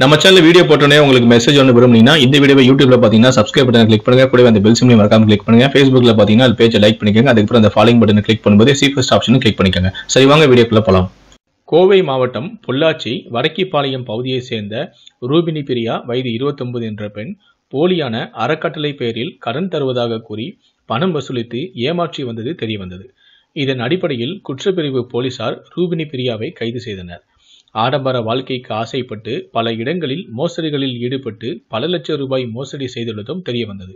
நம்ம channel video போட்டோன்னே உங்களுக்கு மெசேஜ் ஒன்று விரும்புனீங்கன்னா இந்த வீடியோ யூடியூப்ல பார்த்தீங்கன்னா சப்ஸ்கிரைப் பட்டன் கிளிக் பண்ணுங்க கூட அந்த பெல் சிம்லையும் மறக்காம கிளிக் பண்ணுங்க ஃபேஸ்புக்ல பார்த்தீங்கன்னா அது பேஜை லைக் பண்ணிக்கோங்க அதுக்கப்புறம் அந்த ஃபாலோ பட்டன் கிளிக் பண்ணும்போது சீஃபஸ்ட் ஆப்ஷன் கிளிக் பண்ணிக்கோங்க சரி வாங்க வீடியோக்குள்ள போகலாம் கோவை மாவட்டம் பொள்ளாச்சி வடக்கிப்பாளையம் பகுதியைச் சேர்ந்த ரூபினி பிரியா வயது இருபத்தொன்பது என்ற பெண் போலியான அறக்கட்டளை பெயரில் கடன் தருவதாக கூறி பணம் வசூலித்து ஏமாற்றி வந்தது தெரியவந்தது இதன் அடிப்படையில் குற்றப்பிரிவு போலீசார் ரூபினி பிரியாவை கைது செய்தனர் ஆடம்பர வாழ்க்கைக்கு ஆசைப்பட்டு பல இடங்களில் மோசடிகளில் ஈடுபட்டு பல லட்சம் ரூபாய் மோசடி செய்துள்ளதும் தெரியவந்தது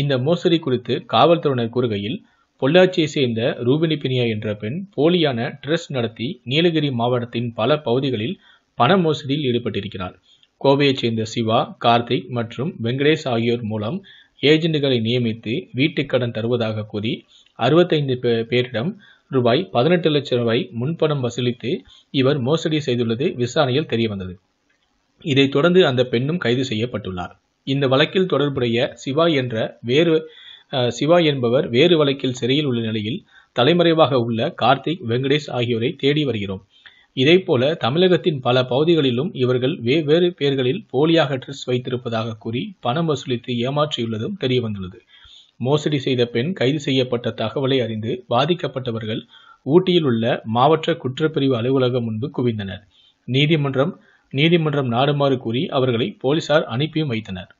இந்த மோசடி குறித்து காவல்துறையினர் கூறுகையில் பொள்ளாச்சியை சேர்ந்த ரூபினி பினியா என்ற பெண் போலியான ட்ரஸ்ட் நடத்தி நீலகிரி மாவட்டத்தின் பல பகுதிகளில் பண மோசடியில் ஈடுபட்டிருக்கிறார் கோவையைச் சேர்ந்த சிவா கார்த்திக் மற்றும் வெங்கடேஷ் ஆகியோர் மூலம் ஏஜென்ட்களை நியமித்து வீட்டுக்கடன் தருவதாக கூறி அறுபத்தைந்து பேரிடம் ரூபாய் பதினெட்டு லட்சம் ரூபாய் முன்பணம் வசூலித்து இவர் மோசடி செய்துள்ளது விசாரணையில் தெரியவந்தது இதைத் தொடர்ந்து அந்த பெண்ணும் கைது செய்யப்பட்டுள்ளார் இந்த வழக்கில் தொடர்புடைய சிவா என்ற வேறு சிவா என்பவர் வேறு வழக்கில் சிறையில் உள்ள நிலையில் தலைமறைவாக உள்ள கார்த்திக் வெங்கடேஷ் ஆகியோரை தேடி வருகிறோம் இதேபோல தமிழகத்தின் பல பகுதிகளிலும் இவர்கள் வெவ்வேறு பெயர்களில் போலியாக ட்ரெஸ் வைத்திருப்பதாக கூறி பணம் வசூலித்து ஏமாற்றியுள்ளதும் தெரியவந்துள்ளது மோசடி செய்த பெண் கைது செய்யப்பட்ட தகவலை அறிந்து பாதிக்கப்பட்டவர்கள் ஊட்டியில் உள்ள மாவட்ட குற்றப்பிரிவு அலுவலகம் முன்பு குவிந்தனர் நீதிமன்றம் நீதிமன்றம் நாடுமாறு கூறி அவர்களை போலீசார் அனுப்பியும் வைத்தனர்